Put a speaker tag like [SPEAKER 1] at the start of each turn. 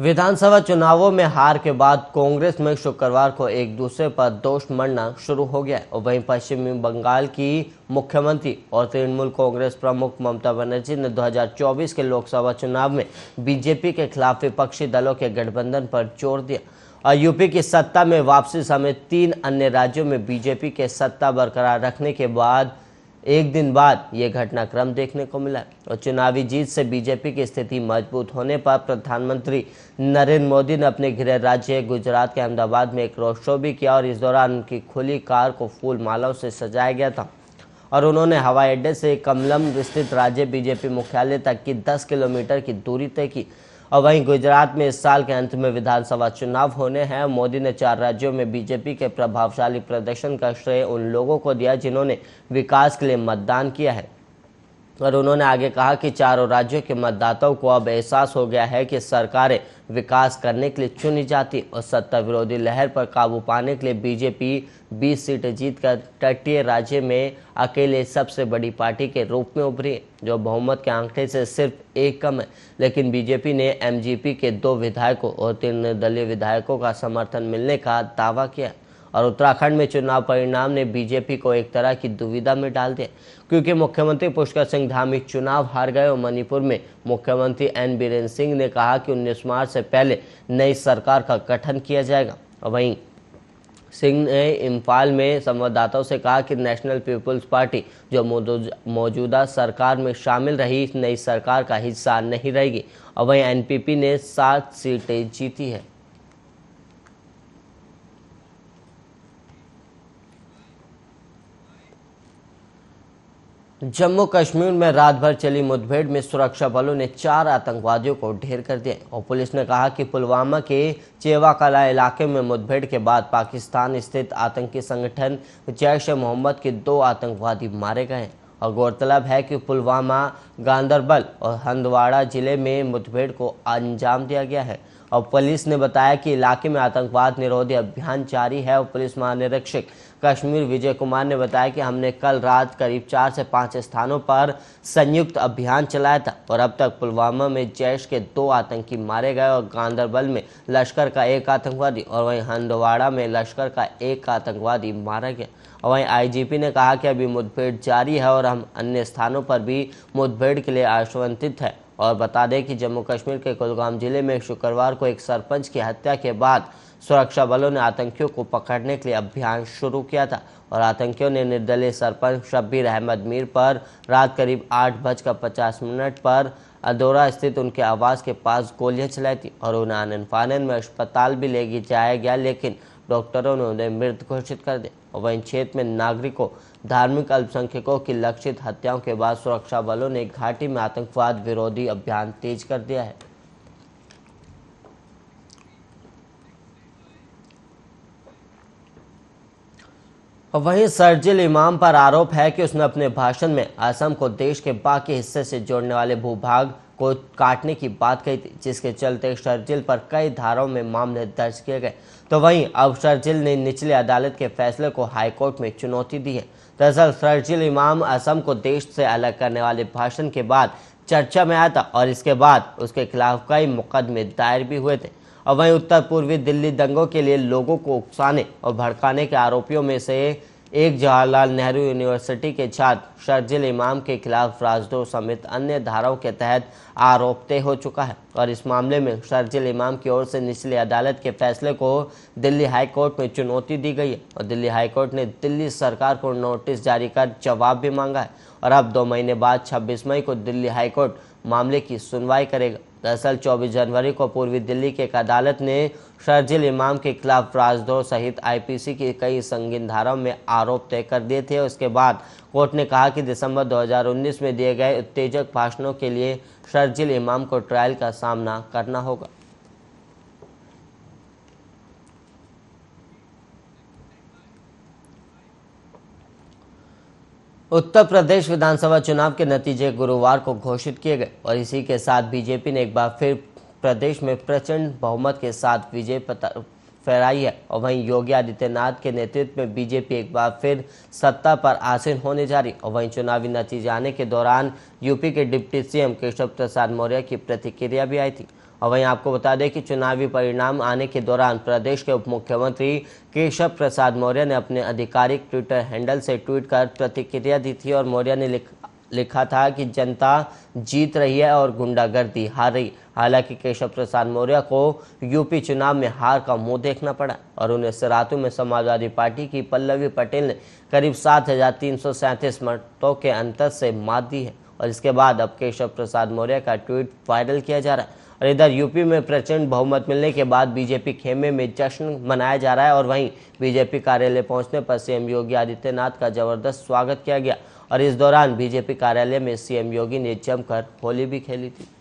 [SPEAKER 1] विधानसभा चुनावों में हार के बाद कांग्रेस में शुक्रवार को एक दूसरे पर दोष मरना शुरू हो गया और वहीं पश्चिमी बंगाल की मुख्यमंत्री और तृणमूल कांग्रेस प्रमुख ममता बनर्जी ने 2024 के लोकसभा चुनाव में बीजेपी के खिलाफ विपक्षी दलों के गठबंधन पर जोर दिया और यूपी की सत्ता में वापसी समेत तीन अन्य राज्यों में बीजेपी के सत्ता बरकरार रखने के बाद एक दिन बाद ये घटनाक्रम देखने को मिला और चुनावी जीत से बीजेपी की स्थिति मजबूत होने पर प्रधानमंत्री नरेंद्र मोदी ने अपने गृह राज्य गुजरात के अहमदाबाद में एक रोड शो भी किया और इस दौरान उनकी खुली कार को फूल मालाओं से सजाया गया था और उन्होंने हवाई अड्डे से कमलम स्थित राज्य बीजेपी मुख्यालय तक की दस किलोमीटर की दूरी तय की और वहीं गुजरात में इस साल के अंत में विधानसभा चुनाव होने हैं मोदी ने चार राज्यों में बीजेपी के प्रभावशाली प्रदर्शन का श्रेय उन लोगों को दिया जिन्होंने विकास के लिए मतदान किया है और उन्होंने आगे कहा कि चारों राज्यों के मतदाताओं को अब एहसास हो गया है कि सरकारें विकास करने के लिए चुनी जाती और सत्ता विरोधी लहर पर काबू पाने के लिए बीजेपी 20 सीटें जीतकर तटीय राज्य में अकेले सबसे बड़ी पार्टी के रूप में उभरी जो बहुमत के आंकड़े से सिर्फ एक कम है लेकिन बीजेपी ने एमजीपी के दो विधायकों और तीन निर्दलीय विधायकों का समर्थन मिलने का दावा किया और उत्तराखंड में चुनाव परिणाम ने बीजेपी को एक तरह की दुविधा में डाल दिया क्योंकि मुख्यमंत्री पुष्कर सिंह धामी चुनाव हार गए और मणिपुर में मुख्यमंत्री एन बीरेन सिंह ने कहा कि उन्नीस मार्च से पहले नई सरकार का गठन किया जाएगा और वहीं सिंह ने इम्फाल में संवाददाताओं से कहा कि नेशनल पीपुल्स पार्टी जो मौजूदा सरकार में शामिल रही नई सरकार का हिस्सा नहीं रहेगी और वहीं एनपीपी ने सात सीटें जीती है जम्मू कश्मीर में रात भर चली मुठभेड़ में सुरक्षा बलों ने चार आतंकवादियों को ढेर कर दिया और पुलिस ने कहा कि पुलवामा के चेवाकला इलाके में मुठभेड़ के बाद पाकिस्तान स्थित आतंकी संगठन जैश ए मोहम्मद के दो आतंकवादी मारे गए और गौरतलब है कि पुलवामा गांधरबल और हंदवाड़ा जिले में मुठभेड़ को अंजाम दिया गया है और पुलिस ने बताया कि इलाके में आतंकवाद निरोधी अभियान जारी है और पुलिस महानिरीक्षक कश्मीर विजय कुमार ने बताया कि हमने कल रात करीब चार से पाँच स्थानों पर संयुक्त अभियान चलाया था और अब तक पुलवामा में जैश के दो आतंकी मारे गए और गांधरबल में लश्कर का एक आतंकवादी और वहीं हंदवाड़ा में लश्कर का एक आतंकवादी मारा गया और वहीं आईजीपी ने कहा कि अभी मुठभेड़ जारी है और हम अन्य स्थानों पर भी मुठभेड़ के लिए आश्वंतित हैं और बता दें कि जम्मू कश्मीर के कुलगाम जिले में शुक्रवार को एक सरपंच की हत्या के बाद सुरक्षा बलों ने आतंकियों को पकड़ने के लिए अभियान शुरू किया था और आतंकियों ने निर्दलीय सरपंच शब्बीर अहमद मीर पर रात करीब आठ बजकर पचास मिनट पर अदोरा स्थित उनके आवास के पास गोलियां चलाई थी और उन्हें आनंद फानंद में अस्पताल भी ले जाया गया लेकिन डॉक्टरों ने उन्हें मृत घोषित कर दिया वहीं क्षेत्र में नागरिकों धार्मिक अल्पसंख्यकों की लक्षित हत्याओं के बाद सुरक्षा बलों ने घाटी में आतंकवाद विरोधी अभियान तेज कर दिया है वहीं सरजिल इमाम पर आरोप है कि उसने अपने भाषण में असम को देश के बाकी हिस्से से जोड़ने वाले भूभाग को काटने की बात कही थी जिसके चलते शर्जिल पर कई धाराओं में मामले दर्ज किए गए तो वहीं अब शर्जिल ने निचले अदालत के फैसले को हाईकोर्ट में चुनौती दी है दरअसल शर्जिल इमाम असम को देश से अलग करने वाले भाषण के बाद चर्चा में आया था और इसके बाद उसके खिलाफ कई मुकदमे दायर भी हुए थे और वहीं उत्तर पूर्वी दिल्ली दंगों के लिए लोगों को उकसाने और भड़काने के आरोपियों में से एक जवाहरलाल नेहरू यूनिवर्सिटी के छात्र शर्जिल इमाम के खिलाफ राजद्रोह समेत अन्य धाराओं के तहत आरोप तय हो चुका है और इस मामले में शर्जिल इमाम की ओर से निचली अदालत के फैसले को दिल्ली हाई कोर्ट में चुनौती दी गई है और दिल्ली हाई कोर्ट ने दिल्ली सरकार को नोटिस जारी कर जवाब भी मांगा है और अब दो महीने बाद छब्बीस मई को दिल्ली हाईकोर्ट मामले की सुनवाई करेगा दरअसल 24 जनवरी को पूर्वी दिल्ली की एक अदालत ने शर्जिल इमाम के खिलाफ राजद्रोह सहित आईपीसी की कई संगीन धाराओं में आरोप तय कर दिए थे उसके बाद कोर्ट ने कहा कि दिसंबर 2019 में दिए गए उत्तेजक भाषणों के लिए शर्जिल इमाम को ट्रायल का सामना करना होगा उत्तर प्रदेश विधानसभा चुनाव के नतीजे गुरुवार को घोषित किए गए और इसी के साथ बीजेपी ने एक बार फिर प्रदेश में प्रचंड बहुमत के साथ विजय फहराई है और वहीं योगी आदित्यनाथ के नेतृत्व में बीजेपी एक बार फिर सत्ता पर आसीन होने जा रही और वहीं चुनावी नतीजे आने के दौरान यूपी के डिप्टी सीएम केशव प्रसाद मौर्य की प्रतिक्रिया भी आई थी और वहीं आपको बता दें कि चुनावी परिणाम आने के दौरान प्रदेश के उप मुख्यमंत्री केशव प्रसाद मौर्य ने अपने आधिकारिक ट्विटर हैंडल से ट्वीट कर प्रतिक्रिया दी थी और मौर्य ने लिख, लिखा था कि जनता जीत रही है और गुंडागर्दी हार रही हालांकि केशव प्रसाद मौर्य को यूपी चुनाव में हार का मुंह देखना पड़ा और उन्हें सरातू में समाजवादी पार्टी की पल्लवी पटेल ने करीब सात हजार तीन सौ सैंतीस मतों के अंतर से मात दी है और इसके बाद अब केशव प्रसाद मौर्य का ट्वीट वायरल किया जा रहा है और इधर यूपी में प्रचंड बहुमत मिलने के बाद बीजेपी खेमे में जश्न मनाया जा रहा है और वहीं बीजेपी कार्यालय पहुंचने पर सीएम योगी आदित्यनाथ का जबरदस्त स्वागत किया गया और इस दौरान बीजेपी कार्यालय में सीएम योगी ने जमकर होली भी खेली थी